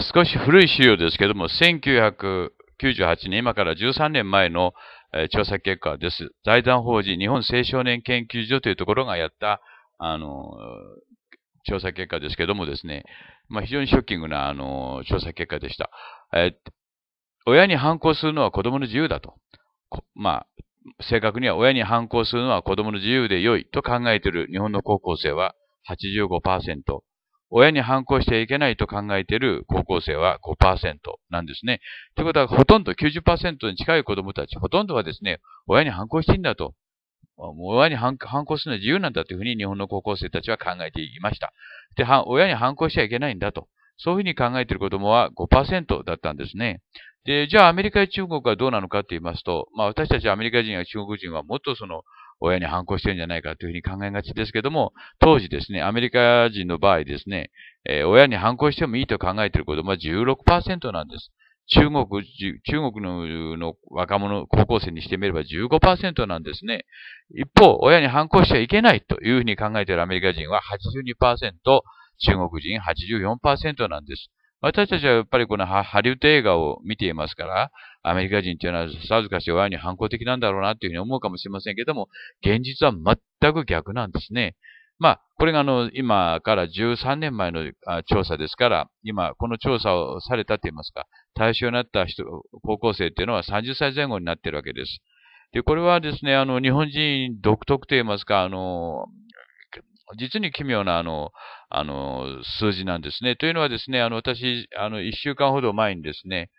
少し古い資料ですけども、1998年、今から13年前の調査結果です。財団法人日本青少年研究所というところがやった、あの、調査結果ですけどもですね、まあ、非常にショッキングな、あの、調査結果でした。え親に反抗するのは子供の自由だと。まあ、正確には親に反抗するのは子供の自由で良いと考えている日本の高校生は85%。親に反抗してはいけないと考えている高校生は5%なんですね。ということは、ほとんど90%に近い子供たち、ほとんどはですね、親に反抗していいんだと。親に反抗するのは自由なんだというふうに日本の高校生たちは考えていました。で、親に反抗しちゃいけないんだと。そういうふうに考えている子供は5%だったんですね。で、じゃあアメリカや中国はどうなのかって言いますと、まあ私たちアメリカ人や中国人はもっとその親に反抗してるんじゃないかというふうに考えがちですけども、当時ですね、アメリカ人の場合ですね、えー、親に反抗してもいいと考えている子供は16%なんです。中国、中国のの若者、高校生にしてみれば15%なんですね。一方、親に反抗してはいけないというふうに考えているアメリカ人は82%、中国人84%なんです。私たちはやっぱりこのハリウッド映画を見ていますから、アメリカ人というのはさぞかし親に反抗的なんだろうなというふうに思うかもしれませんけども、現実は全く逆なんですね。まあ、これがあの、今から13年前の調査ですから、今、この調査をされたと言いますか、対象になった人、高校生というのは30歳前後になっているわけです。で、これはですね、あの、日本人独特と言いますか、あの、実に奇妙なあの、あの、数字なんですね。というのはですね、あの、私、あの、一週間ほど前にですね、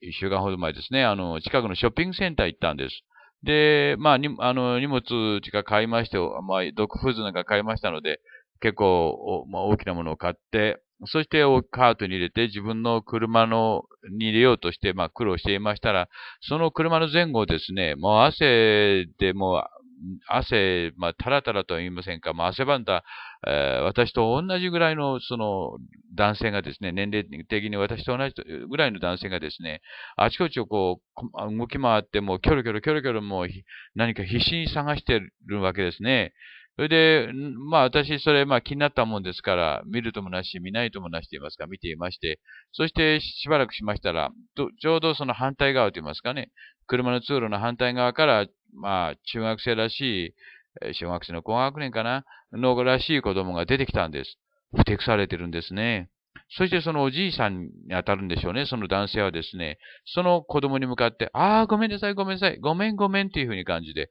一週間ほど前ですね、あの、近くのショッピングセンター行ったんです。で、まあ、にあの荷物しか買いまして、まあ、ドッグフーズなんか買いましたので、結構まあ、大きなものを買って、そしてカートに入れて自分の車のに入れようとして、まあ、苦労していましたら、その車の前後ですね、もう汗でも汗、まあ、たらたらとは言いませんか、まあ、汗ばんだ、えー、私と同じぐらいの、その、男性がですね、年齢的に私と同じぐらいの男性がですね、あちこちをこう、動き回って、もう、キョロキョロキョロキョロもう、何か必死に探してるわけですね。それで、まあ私、それ、まあ気になったもんですから、見るともなし、見ないともなしと言いますか、見ていまして、そしてしばらくしましたら、ちょうどその反対側と言いますかね、車の通路の反対側から、まあ中学生らしい、小学生の高学年かな、のらしい子供が出てきたんです。不適されてるんですね。そしてそのおじいさんに当たるんでしょうね、その男性はですね、その子供に向かって、ああ、ごめんなさい、ごめんなさい、ごめん、ごめんっていうふうに感じで、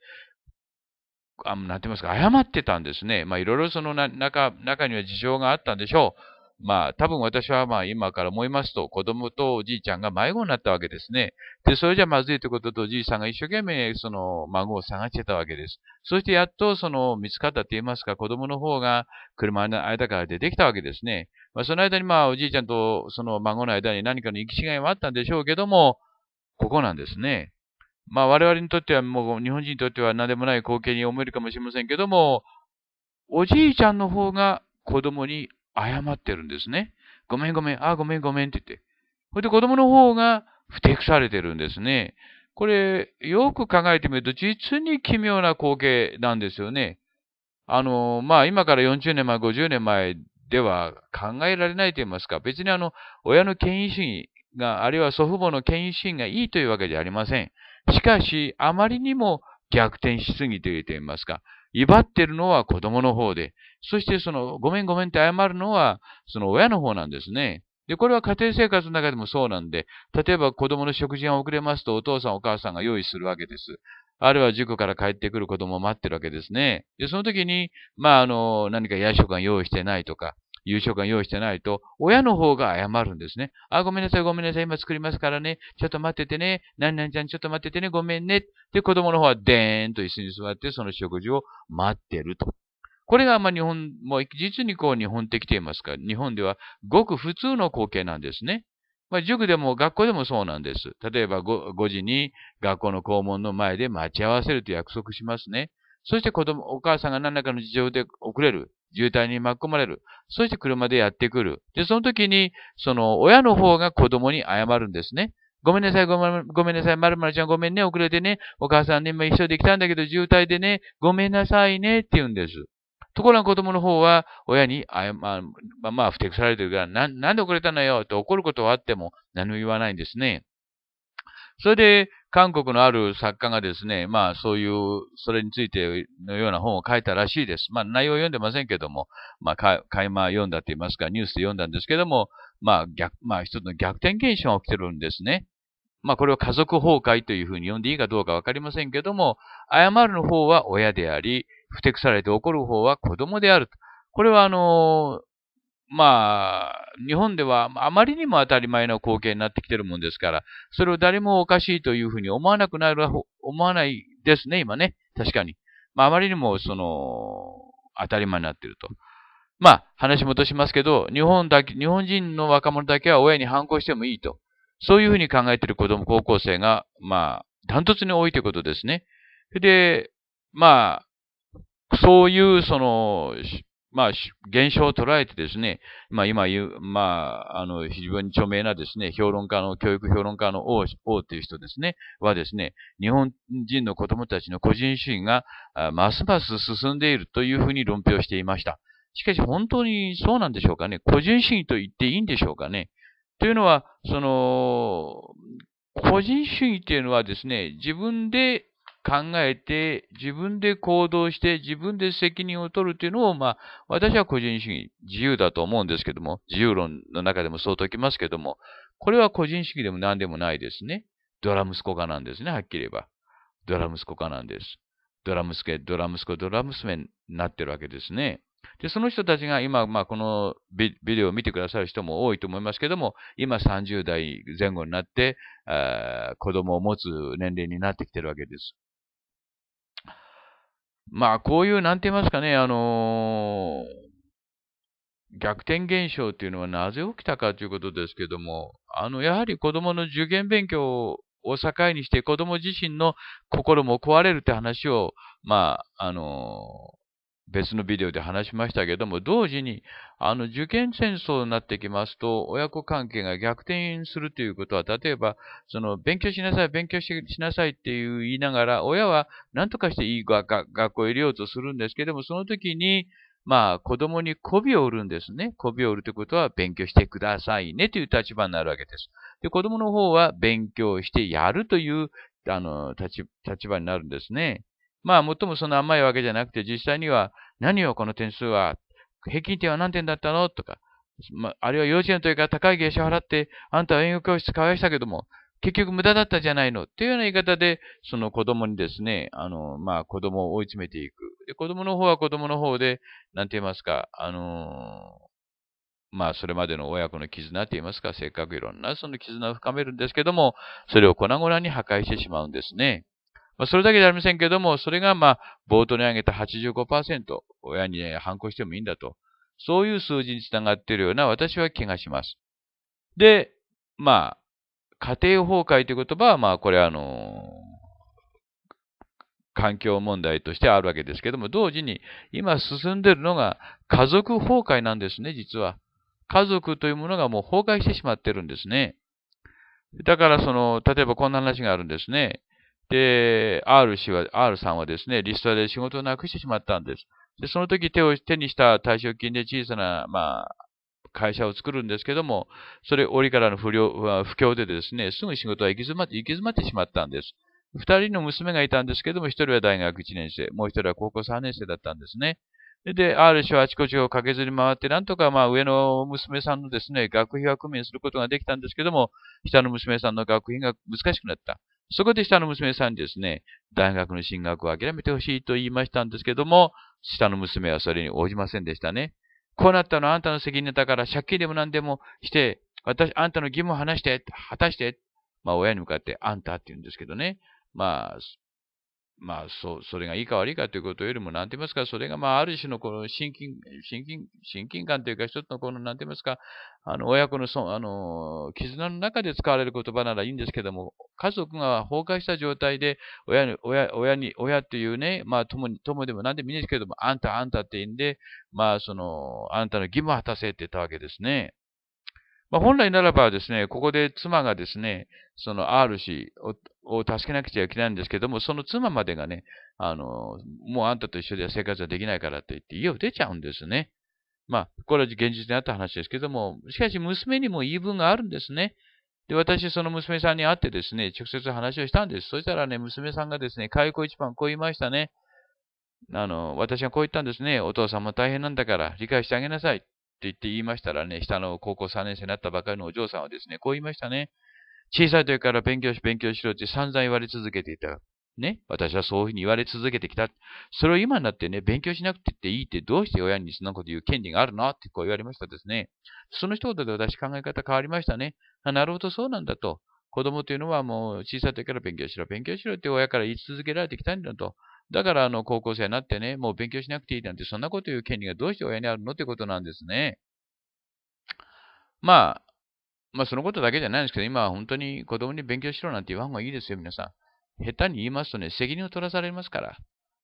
あなんて言いますか、誤ってたんですね。まあ、いろいろその中、中には事情があったんでしょう。まあ、多分私はまあ、今から思いますと、子供とおじいちゃんが迷子になったわけですね。で、それじゃまずいということと、おじいさんが一生懸命、その、孫を探してたわけです。そしてやっと、その、見つかったって言いますか、子供の方が車の間から出てきたわけですね。まあ、その間にまあ、おじいちゃんとその孫の間に何かの行き違いはあったんでしょうけども、ここなんですね。まあ我々にとってはもう日本人にとっては何でもない光景に思えるかもしれませんけども、おじいちゃんの方が子供に謝ってるんですね。ごめんごめん、ああごめんごめんって言って。それで子供の方が不適されてるんですね。これ、よく考えてみると実に奇妙な光景なんですよね。あの、まあ今から40年前、50年前では考えられないと言いますか、別にあの、親の権威主義が、あるいは祖父母の権威主義がいいというわけじゃありません。しかし、あまりにも逆転しすぎていて言いますか、威張ってるのは子供の方で、そしてその、ごめんごめんって謝るのは、その親の方なんですね。で、これは家庭生活の中でもそうなんで、例えば子供の食事が遅れますとお父さんお母さんが用意するわけです。あるいは塾から帰ってくる子供を待ってるわけですね。で、その時に、まあ、あの、何か夜食が用意してないとか、夕食が用意してないと、親の方が謝るんですね。あ、ごめんなさい、ごめんなさい、今作りますからね。ちょっと待っててね。何々ちゃん、ちょっと待っててね。ごめんね。で、子供の方はデーンと椅子に座って、その食事を待ってると。これがま日本、もう実にこう日本的と言いますか、日本ではごく普通の光景なんですね。まあ、塾でも学校でもそうなんです。例えば 5, 5時に学校の校門の前で待ち合わせると約束しますね。そして子供、お母さんが何らかの事情で遅れる。渋滞に巻き込まれる。そして車でやってくる。で、その時に、その親の方が子供に謝るんですね。ごめんなさい、ごめんごめんなさい、まるまるちゃんごめんね、遅れてね、お母さんね、今一緒で来たんだけど渋滞でね、ごめんなさいねって言うんです。ところが子供の方は、親にあ、まあ、まあ、不適されてるから、な、なんで遅れたのよと怒ることはあっても何も言わないんですね。それで、韓国のある作家がですね、まあそういう、それについてのような本を書いたらしいです。まあ内容を読んでませんけども、まあか、かいま読んだと言いますか、ニュースで読んだんですけども、まあ逆、まあ一つの逆転現象が起きてるんですね。まあこれを家族崩壊というふうに呼んでいいかどうかわかりませんけども、謝る方は親であり、不適されて怒る方は子供である。これはあのー、まあ、日本ではあまりにも当たり前の光景になってきてるもんですから、それを誰もおかしいというふうに思わなくなる、思わないですね、今ね。確かに。まあ、あまりにも、その、当たり前になってると。まあ、話戻しますけど、日本だけ、日本人の若者だけは親に反抗してもいいと。そういうふうに考えている子供、高校生が、まあ、ダントツに多いということですね。で、まあ、そういう、その、まあ、現象を捉えてですね、まあ、今言う、まあ、あの、非常に著名なですね、評論家の、教育評論家の王、王という人ですね、はですね、日本人の子供たちの個人主義が、ますます進んでいるというふうに論評していました。しかし、本当にそうなんでしょうかね。個人主義と言っていいんでしょうかね。というのは、その、個人主義というのはですね、自分で考えて、自分で行動して、自分で責任を取るというのを、まあ、私は個人主義、自由だと思うんですけども、自由論の中でもそう解きますけども、これは個人主義でも何でもないですね。ドラ息子化なんですね、はっきり言えば。ドラ息子化なんです。ドラ息子、ドラ息子、ドラ娘になってるわけですね。で、その人たちが今、まあ、このビデオを見てくださる人も多いと思いますけども、今30代前後になって、あ子供を持つ年齢になってきてるわけです。まあ、こういう、なんて言いますかね、あのー、逆転現象っていうのはなぜ起きたかということですけども、あの、やはり子供の受験勉強を境にして子供自身の心も壊れるって話を、まあ、あのー別のビデオで話しましたけども、同時に、あの、受験戦争になってきますと、親子関係が逆転するということは、例えば、その、勉強しなさい、勉強しなさいっていう言いながら、親は何とかしていい学校を入れようとするんですけども、その時に、まあ、子供に媚びを売るんですね。媚びを売るということは、勉強してくださいねという立場になるわけです。で、子供の方は、勉強してやるという、あの、立場になるんですね。まあ、もっともそんな甘いわけじゃなくて、実際には、何よ、この点数は、平均点は何点だったのとか、まあ、あるいは幼稚園というか高い芸者払って、あんたは英語教室通わしたけども、結局無駄だったじゃないのっていうような言い方で、その子供にですね、あの、まあ、子供を追い詰めていく。で、子供の方は子供の方で、なんて言いますか、あのまあ、それまでの親子の絆って言いますか、せっかくいろんなその絆を深めるんですけども、それを粉々に破壊してしまうんですね。まあ、それだけじゃありませんけども、それがまあ、冒頭に挙げた85%、親に、ね、反抗してもいいんだと。そういう数字につながっているような私は気がします。で、まあ、家庭崩壊という言葉は、まあ、これあの環境問題としてあるわけですけども、同時に今進んでいるのが家族崩壊なんですね、実は。家族というものがもう崩壊してしまってるんですね。だからその、例えばこんな話があるんですね。で、R 氏は、R さんはですね、リストアで仕事をなくしてしまったんです。で、その時手を手にした退職金で小さな、まあ、会社を作るんですけども、それ、折からの不良、不況でですね、すぐ仕事は行き詰まって、行き詰まってしまったんです。二人の娘がいたんですけども、一人は大学1年生、もう一人は高校3年生だったんですね。で、R 氏はあちこちを駆けずり回って、なんとかまあ上の娘さんのですね、学費は工面することができたんですけども、下の娘さんの学費が難しくなった。そこで下の娘さんにですね、大学の進学を諦めてほしいと言いましたんですけども、下の娘はそれに応じませんでしたね。こうなったのはあんたの責任だから借金でも何でもして、私、あんたの義務を話して、果たして、まあ親に向かってあんたって言うんですけどね。まあ、まあ、そそれがいいか悪いかということよりも、なんて言いますか、それが、まあ、ある種のこの親近親近親近感というか、一つのこの、なんて言いますか、あの親子のそあの絆の中で使われる言葉ならいいんですけども、家族が崩壊した状態で親に、親親に親っていうね、まあ、友に友でも何でもいいんですけども、あんた、あんたって言うんで、まあ、その、あんたの義務を果たせって言ったわけですね。まあ、本来ならばですね、ここで妻がですね、その R 氏を助けなくちゃいけないんですけども、その妻までがね、あの、もうあんたと一緒では生活はできないからと言って家を出ちゃうんですね。まあ、これは現実にあった話ですけども、しかし娘にも言い分があるんですね。で、私、その娘さんに会ってですね、直接話をしたんです。そしたらね、娘さんがですね、開口一番こう言いましたね。あの、私がこう言ったんですね。お父さんも大変なんだから、理解してあげなさい。言って言いましたらね、下の高校3年生になったばかりのお嬢さんはですね、こう言いましたね。小さい時から勉強し、勉強しろって散々言われ続けていた。ね。私はそういうふうに言われ続けてきた。それを今になってね、勉強しなくてっていいってどうして親にそんなこと言う権利があるのってこう言われましたですね。その一言で私考え方変わりましたね。あなるほど、そうなんだと。子供というのはもう小さい時から勉強しろ、勉強しろって親から言い続けられてきたんだと。だから、あの、高校生になってね、もう勉強しなくていいなんて、そんなこと言う権利がどうして親にあるのってことなんですね。まあ、まあ、そのことだけじゃないんですけど、今は本当に子供に勉強しろなんて言わん方がいいですよ、皆さん。下手に言いますとね、責任を取らされますから。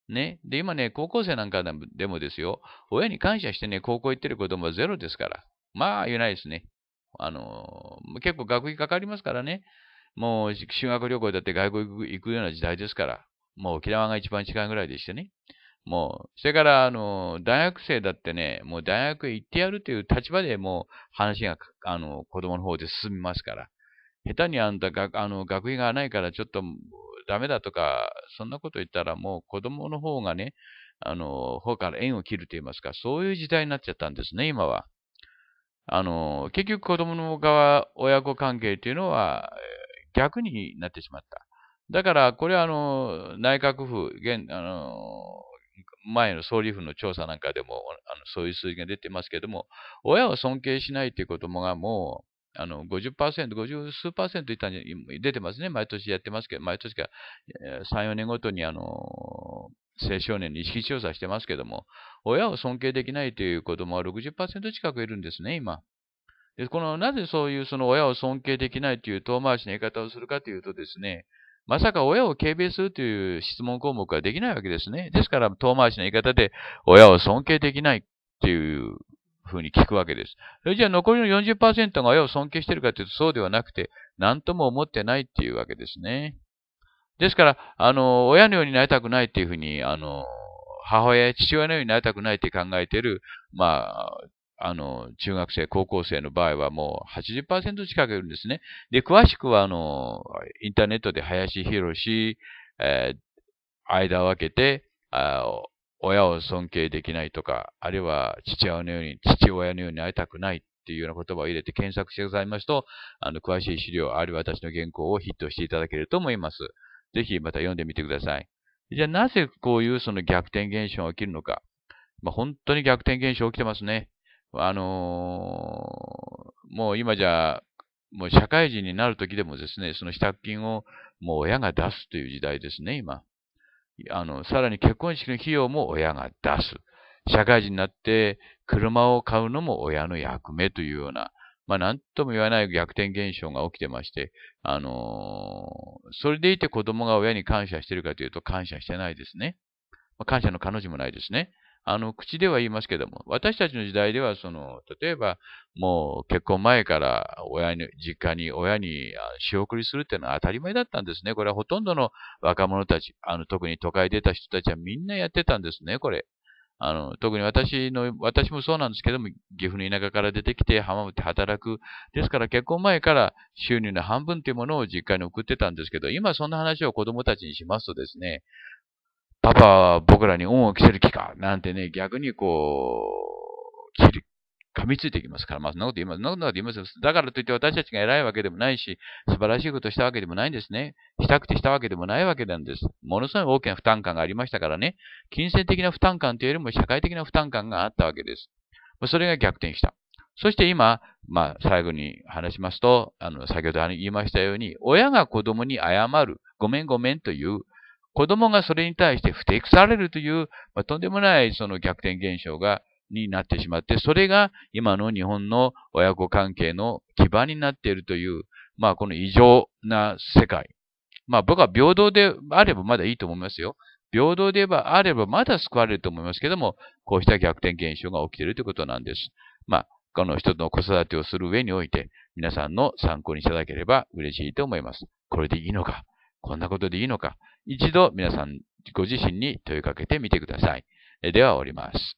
ね。で、今ね、高校生なんかでもですよ、親に感謝してね、高校行ってる子供はゼロですから。まあ、言えないですね。あの、結構学費かかりますからね。もう修学旅行だって外国行くような時代ですから。もう沖縄が一番近いぐらいでしてね。もう、それから、あの、大学生だってね、もう大学へ行ってやるという立場でもう話が、あの、子供の方で進みますから。下手にあんたあの、学費がないからちょっとダメだとか、そんなこと言ったらもう子供の方がね、あの、方から縁を切ると言いますか、そういう時代になっちゃったんですね、今は。あの、結局子供の側、親子関係というのは逆になってしまった。だから、これはあの内閣府現あの、前の総理府の調査なんかでもあのそういう数字が出てますけれども、親を尊敬しないという子どもがもうあの50%、50数パーセントいたに出てますね、毎年やってますけど、毎年か3、4年ごとにあの青少年に意識調査してますけども、親を尊敬できないという子どもは60%近くいるんですね、今。でこのなぜそういうその親を尊敬できないという遠回しの言い方をするかというとですね、まさか親を軽蔑するという質問項目はできないわけですね。ですから遠回しな言い方で親を尊敬できないっていうふうに聞くわけです。それじゃあ残りの40%が親を尊敬しているかというとそうではなくて何とも思ってないっていうわけですね。ですから、あの、親のようになりたくないっていうふうに、あの、母親や父親のようになりたくないって考えている、まあ、あの、中学生、高校生の場合はもう80%近くいるんですね。で、詳しくは、あの、インターネットで林博士、えー、間を分けてあ、親を尊敬できないとか、あるいは父親のように、父親のように会いたくないっていうような言葉を入れて検索してくださいますと、あの、詳しい資料、あるいは私の原稿をヒットしていただけると思います。ぜひまた読んでみてください。じゃあなぜこういうその逆転現象が起きるのか。まあ、本当に逆転現象起きてますね。あのー、もう今じゃ、もう社会人になる時でもですね、その支度金をもう親が出すという時代ですね、今。あの、さらに結婚式の費用も親が出す。社会人になって車を買うのも親の役目というような、まあ何とも言わない逆転現象が起きてまして、あのー、それでいて子供が親に感謝してるかというと感謝してないですね。まあ、感謝の彼女もないですね。あの、口では言いますけども、私たちの時代では、その、例えば、もう結婚前から親に、実家に親に仕送りするっていうのは当たり前だったんですね。これはほとんどの若者たち、あの、特に都会出た人たちはみんなやってたんですね、これ。あの、特に私の、私もそうなんですけども、岐阜の田舎から出てきて浜辺で働く。ですから結婚前から収入の半分というものを実家に送ってたんですけど、今そんな話を子供たちにしますとですね、パパは僕らに恩を着せる気かなんてね、逆にこう、切り、噛みついてきますから、まあ、そんなこと言います。そんなこと言いますだからといって私たちが偉いわけでもないし、素晴らしいことしたわけでもないんですね。したくてしたわけでもないわけなんです。ものすごい大きな負担感がありましたからね。金銭的な負担感というよりも社会的な負担感があったわけです。それが逆転した。そして今、まあ、最後に話しますと、あの、先ほど言いましたように、親が子供に謝る、ごめんごめんという、子供がそれに対して不適されるという、まあ、とんでもないその逆転現象がになってしまって、それが今の日本の親子関係の基盤になっているという、まあこの異常な世界。まあ僕は平等であればまだいいと思いますよ。平等であればまだ救われると思いますけども、こうした逆転現象が起きているということなんです。まあ、この人の子育てをする上において、皆さんの参考にいただければ嬉しいと思います。これでいいのかこんなことでいいのか一度皆さんご自身に問いかけてみてください。では終わります。